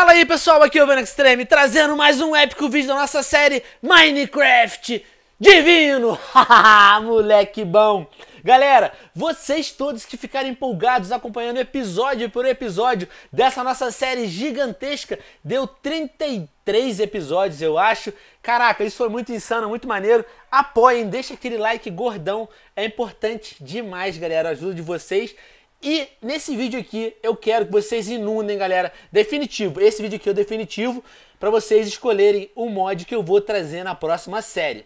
Fala aí pessoal, aqui é o Venom Extreme, trazendo mais um épico vídeo da nossa série Minecraft Divino! moleque bom! Galera, vocês todos que ficaram empolgados acompanhando episódio por episódio dessa nossa série gigantesca, deu 33 episódios, eu acho. Caraca, isso foi muito insano, muito maneiro. Apoiem, deixa aquele like gordão, é importante demais, galera, a ajuda de vocês. E nesse vídeo aqui eu quero que vocês inundem, galera, definitivo. Esse vídeo aqui é o definitivo para vocês escolherem o mod que eu vou trazer na próxima série.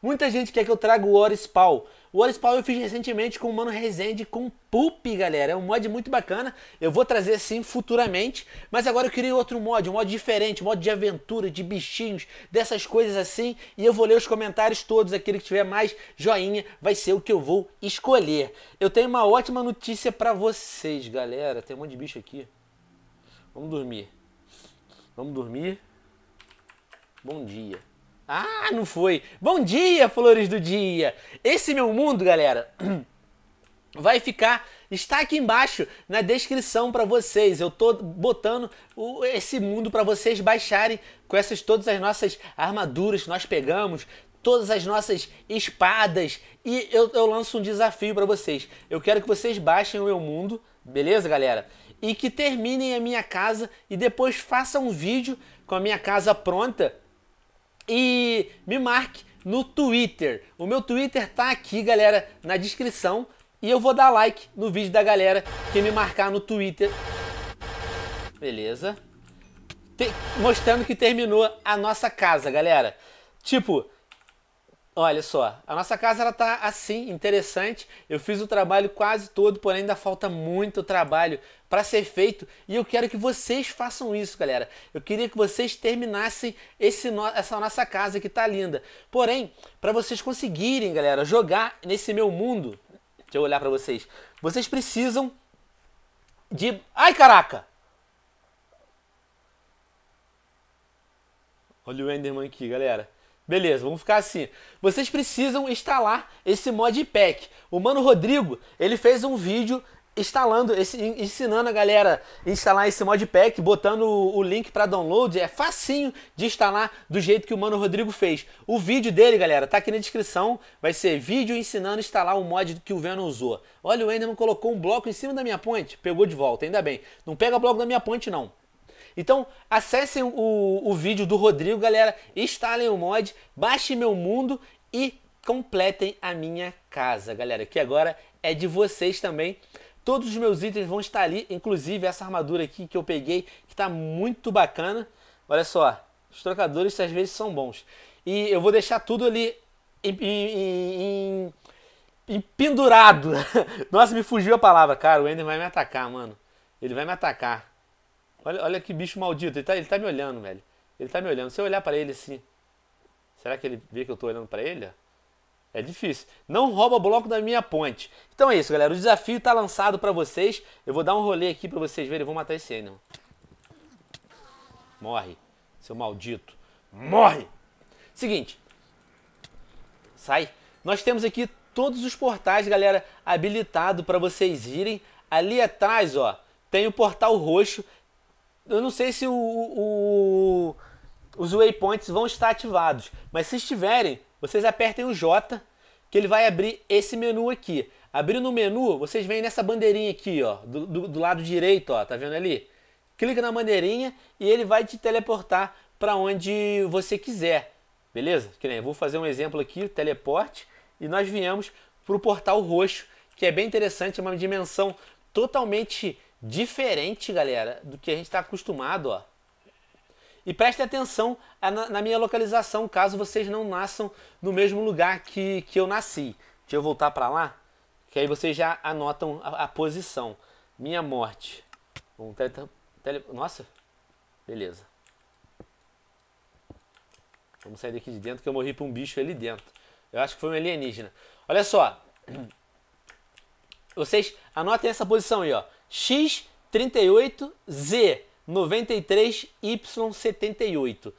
Muita gente quer que eu traga o Orispawn. O Orispawn eu fiz recentemente com o Mano Rezende com Pup, galera. É um mod muito bacana. Eu vou trazer sim futuramente. Mas agora eu queria outro mod, um mod diferente, um mod de aventura, de bichinhos, dessas coisas assim. E eu vou ler os comentários todos. Aquele que tiver mais joinha vai ser o que eu vou escolher. Eu tenho uma ótima notícia para vocês, galera. Tem um monte de bicho aqui. Vamos dormir. Vamos dormir. Bom dia. Ah, não foi. Bom dia, flores do dia. Esse meu mundo, galera, vai ficar está aqui embaixo na descrição para vocês. Eu tô botando o, esse mundo para vocês baixarem com essas todas as nossas armaduras que nós pegamos, todas as nossas espadas e eu, eu lanço um desafio para vocês. Eu quero que vocês baixem o meu mundo, beleza, galera? E que terminem a minha casa e depois façam um vídeo com a minha casa pronta e me marque no Twitter. O meu Twitter tá aqui, galera, na descrição. E eu vou dar like no vídeo da galera que me marcar no Twitter. Beleza. Te mostrando que terminou a nossa casa, galera. Tipo, Olha só, a nossa casa ela tá assim, interessante. Eu fiz o trabalho quase todo, porém ainda falta muito trabalho para ser feito e eu quero que vocês façam isso, galera. Eu queria que vocês terminassem esse no... essa nossa casa que tá linda. Porém, para vocês conseguirem, galera, jogar nesse meu mundo, deixa eu olhar para vocês. Vocês precisam de Ai, caraca! Olha o Enderman aqui, galera. Beleza, vamos ficar assim. Vocês precisam instalar esse modpack. O Mano Rodrigo, ele fez um vídeo instalando, esse, ensinando a galera instalar esse modpack, botando o, o link para download, é facinho de instalar do jeito que o Mano Rodrigo fez. O vídeo dele, galera, tá aqui na descrição, vai ser vídeo ensinando a instalar o mod que o Venom usou. Olha, o Enderman colocou um bloco em cima da minha ponte, pegou de volta, ainda bem. Não pega bloco da minha ponte não. Então, acessem o, o vídeo do Rodrigo, galera, instalem o mod, baixem meu mundo e completem a minha casa, galera, que agora é de vocês também. Todos os meus itens vão estar ali, inclusive essa armadura aqui que eu peguei, que está muito bacana. Olha só, os trocadores às vezes são bons. E eu vou deixar tudo ali em, em, em, em pendurado. Nossa, me fugiu a palavra, cara. O Ender vai me atacar, mano. Ele vai me atacar. Olha, olha que bicho maldito. Ele tá, ele tá me olhando, velho. Ele tá me olhando. Se eu olhar para ele assim, será que ele vê que eu tô olhando para ele? É difícil. Não rouba bloco da minha ponte. Então é isso, galera. O desafio tá lançado para vocês. Eu vou dar um rolê aqui para vocês verem. Eu vou matar esse Enel. Morre, seu maldito. Morre! Seguinte. Sai. Nós temos aqui todos os portais, galera, habilitado para vocês irem. Ali atrás, ó, tem o portal roxo eu não sei se o, o, os waypoints vão estar ativados, mas se estiverem, vocês apertem o J, que ele vai abrir esse menu aqui. Abrindo o menu, vocês vêm nessa bandeirinha aqui, ó, do, do, do lado direito, ó, tá vendo ali? Clica na bandeirinha e ele vai te teleportar para onde você quiser, beleza? Que nem, vou fazer um exemplo aqui, teleporte, e nós viemos para o portal roxo, que é bem interessante, é uma dimensão totalmente Diferente, galera, do que a gente está acostumado, ó. E prestem atenção na minha localização, caso vocês não nasçam no mesmo lugar que, que eu nasci. Deixa eu voltar para lá, que aí vocês já anotam a, a posição. Minha morte. Um tele, tele, nossa, beleza. Vamos sair daqui de dentro, que eu morri para um bicho ali dentro. Eu acho que foi um alienígena. Olha só. Vocês anotem essa posição aí, ó. X38Z93Y78.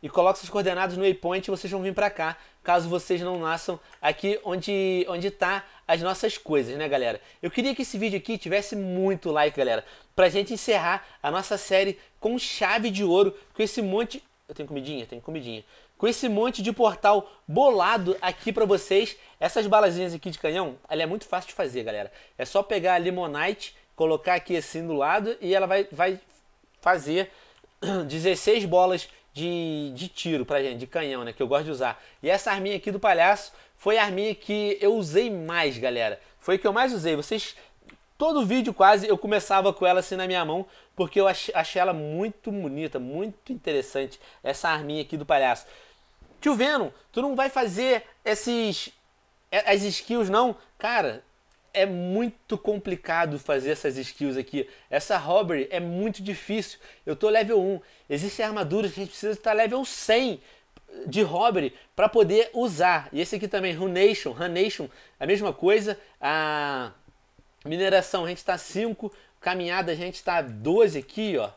E coloque essas coordenadas no waypoint e vocês vão vir para cá, caso vocês não nasçam aqui onde onde tá as nossas coisas, né, galera? Eu queria que esse vídeo aqui tivesse muito like, galera, pra gente encerrar a nossa série com chave de ouro, com esse monte eu tenho comidinha, tenho comidinha. Com esse monte de portal bolado aqui para vocês, essas balazinhas aqui de canhão, ela é muito fácil de fazer, galera. É só pegar a limonite colocar aqui assim do lado e ela vai, vai fazer 16 bolas de, de tiro pra gente, de canhão, né? Que eu gosto de usar. E essa arminha aqui do palhaço foi a arminha que eu usei mais, galera. Foi que eu mais usei. Vocês. Todo vídeo quase eu começava com ela assim na minha mão, porque eu achei, achei ela muito bonita, muito interessante, essa arminha aqui do palhaço. Tio Venom, tu não vai fazer esses as skills não? Cara, é muito complicado fazer essas skills aqui. Essa robbery é muito difícil. Eu tô level 1. Existem armaduras que a gente precisa estar level 100 de robbery para poder usar. E esse aqui também, Runation, Runation, a mesma coisa. A mineração a gente está 5, caminhada a gente está 12 aqui, ó.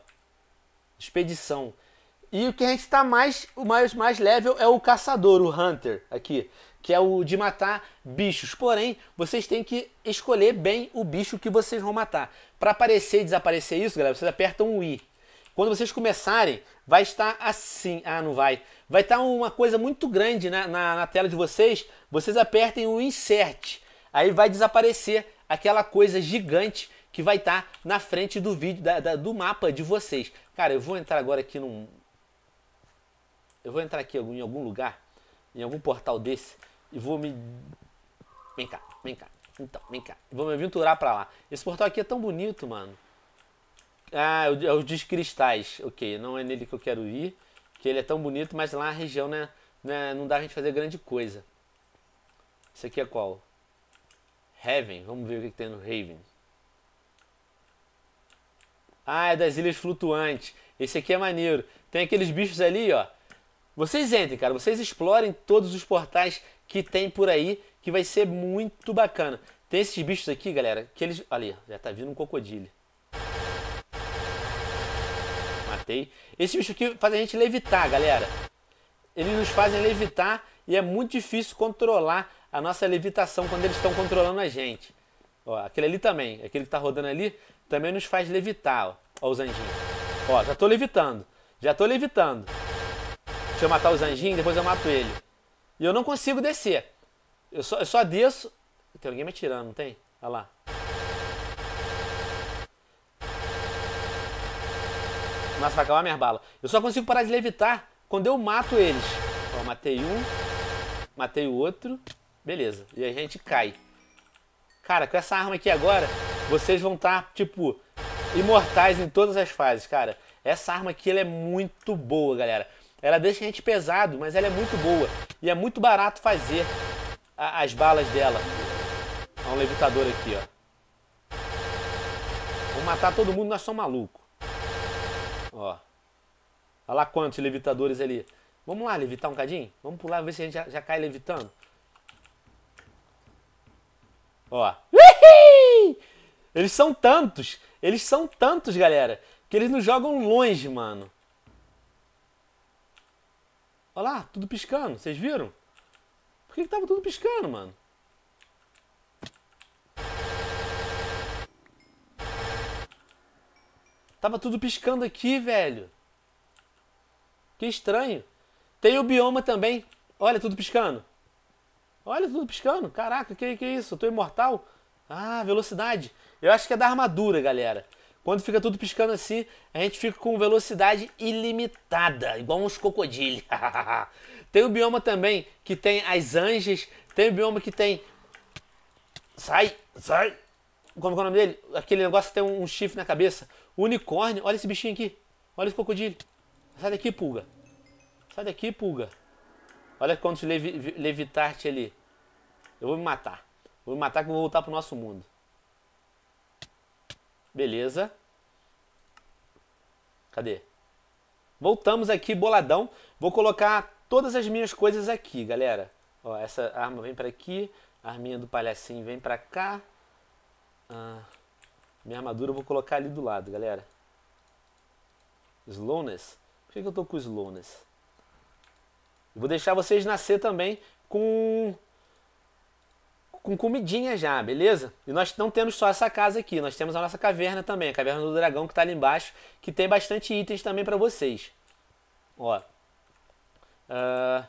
Expedição. E o que a gente está mais, o mais, mais level é o caçador, o Hunter, aqui que é o de matar bichos. Porém, vocês têm que escolher bem o bicho que vocês vão matar. Para aparecer e desaparecer isso, galera, vocês apertam o I. Quando vocês começarem, vai estar assim. Ah, não vai. Vai estar uma coisa muito grande na, né, na, na tela de vocês. Vocês apertem o Insert. Aí vai desaparecer aquela coisa gigante que vai estar na frente do vídeo, da, da, do mapa de vocês. Cara, eu vou entrar agora aqui num. Eu vou entrar aqui em algum lugar, em algum portal desse e vou me. Vem cá, vem cá. Então, vem cá. Vou me aventurar pra lá. Esse portal aqui é tão bonito, mano. Ah, é o é dos cristais. Ok, não é nele que eu quero ir. Que ele é tão bonito, mas lá na região, né? né não dá a gente fazer grande coisa. Esse aqui é qual? Heaven. Vamos ver o que, que tem no Haven. Ah, é das Ilhas Flutuantes. Esse aqui é maneiro. Tem aqueles bichos ali, ó. Vocês entrem, cara. Vocês explorem todos os portais que tem por aí, que vai ser muito bacana. Tem esses bichos aqui, galera, que eles... Ali, já tá vindo um crocodilo. Matei. Esse bicho aqui faz a gente levitar, galera. Eles nos fazem levitar e é muito difícil controlar a nossa levitação quando eles estão controlando a gente. Ó, aquele ali também, aquele que tá rodando ali, também nos faz levitar, ó. Ó os anjinhos. Ó, já tô levitando. Já tô levitando. Deixa eu matar os anjinhos, depois eu mato ele. E eu não consigo descer. Eu só, eu só desço. Tem alguém me atirando, não tem? Olha lá. Nossa, vai acabar minha bala. Eu só consigo parar de levitar quando eu mato eles. Ó, matei um. Matei o outro. Beleza. E a gente cai. Cara, com essa arma aqui agora, vocês vão estar, tá, tipo, imortais em todas as fases, cara. Essa arma aqui ela é muito boa, galera. Ela deixa a gente pesado, mas ela é muito boa. E é muito barato fazer a, as balas dela. Olha um levitador aqui, ó. Vou matar todo mundo, nós somos maluco. Ó. Olha lá quantos levitadores ali. Vamos lá levitar um cadinho? Vamos pular, ver se a gente já, já cai levitando. Ó. Eles são tantos, eles são tantos, galera, que eles nos jogam longe, mano. Olha lá, tudo piscando. Vocês viram? Por que, que tava tudo piscando, mano? Tava tudo piscando aqui, velho. Que estranho. Tem o bioma também. Olha, tudo piscando. Olha, tudo piscando. Caraca, que, que é isso? Eu tô imortal? Ah, velocidade. Eu acho que é da armadura, galera. Quando fica tudo piscando assim, a gente fica com velocidade ilimitada, igual uns crocodilos. tem o bioma também que tem as anjas, tem o bioma que tem. Sai, sai. Como é o nome dele? Aquele negócio que tem um, chifre na cabeça. Unicórnio, olha esse bichinho aqui. Olha esse crocodilo. Sai daqui, pulga. Sai daqui, pulga. Olha quantos levi, levitarte ali. Eu vou me matar. Vou me matar que eu vou voltar pro nosso mundo. Beleza. Cadê? Voltamos aqui, boladão. Vou colocar todas as minhas coisas aqui, galera. Ó, essa arma vem para aqui. A arminha do palhacinho vem para cá. Ah, minha armadura eu vou colocar ali do lado, galera. Slowness. Por que, que eu tô com slowness? vou deixar vocês nascer também com com comidinha já, beleza? E nós não temos só essa casa aqui, nós temos a nossa caverna também, a caverna do dragão que está ali embaixo, que tem bastante itens também para vocês. Ó. Uh,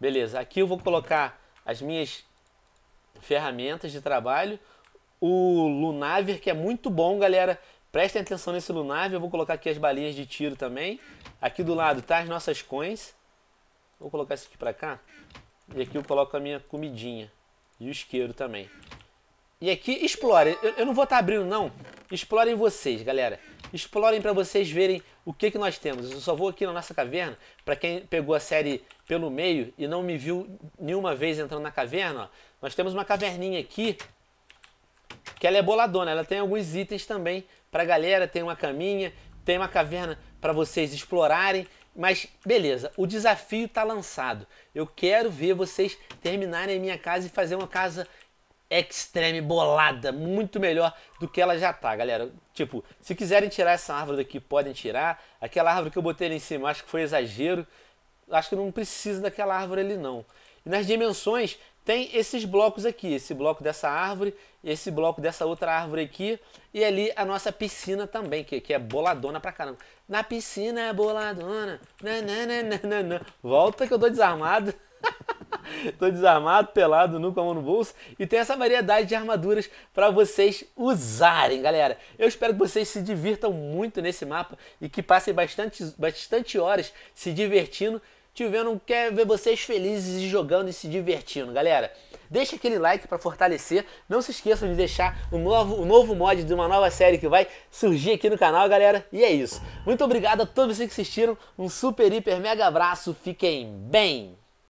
beleza, aqui eu vou colocar as minhas ferramentas de trabalho. O Lunaver, que é muito bom, galera. Prestem atenção nesse Lunaver, eu vou colocar aqui as balinhas de tiro também. Aqui do lado tá as nossas coins. Vou colocar isso aqui para cá. E aqui eu coloco a minha comidinha e o isqueiro também. E aqui, explorem. Eu, eu não vou estar tá abrindo, não. Explorem vocês, galera. Explorem para vocês verem o que, que nós temos. Eu só vou aqui na nossa caverna. Para quem pegou a série pelo meio e não me viu nenhuma vez entrando na caverna, ó, nós temos uma caverninha aqui que ela é boladona. Ela tem alguns itens também para galera. Tem uma caminha, tem uma caverna para vocês explorarem. Mas beleza, o desafio está lançado. Eu quero ver vocês terminarem a minha casa e fazer uma casa extreme, bolada, muito melhor do que ela já tá, galera. Tipo, se quiserem tirar essa árvore daqui, podem tirar. Aquela árvore que eu botei ali em cima, acho que foi exagero. Acho que não precisa daquela árvore ali não. E nas dimensões, tem esses blocos aqui, esse bloco dessa árvore, esse bloco dessa outra árvore aqui, e ali a nossa piscina também, que, que é boladona pra caramba. Na piscina é boladona, nananana. volta que eu tô desarmado. tô desarmado, pelado, nu com a mão no bolso. E tem essa variedade de armaduras para vocês usarem, galera. Eu espero que vocês se divirtam muito nesse mapa e que passem bastante, bastante horas se divertindo Tio Venom quer ver vocês felizes e jogando e se divertindo, galera. Deixa aquele like para fortalecer. Não se esqueçam de deixar o novo, o novo mod de uma nova série que vai surgir aqui no canal, galera. E é isso. Muito obrigado a todos vocês que assistiram. Um super, hiper, mega abraço. Fiquem bem!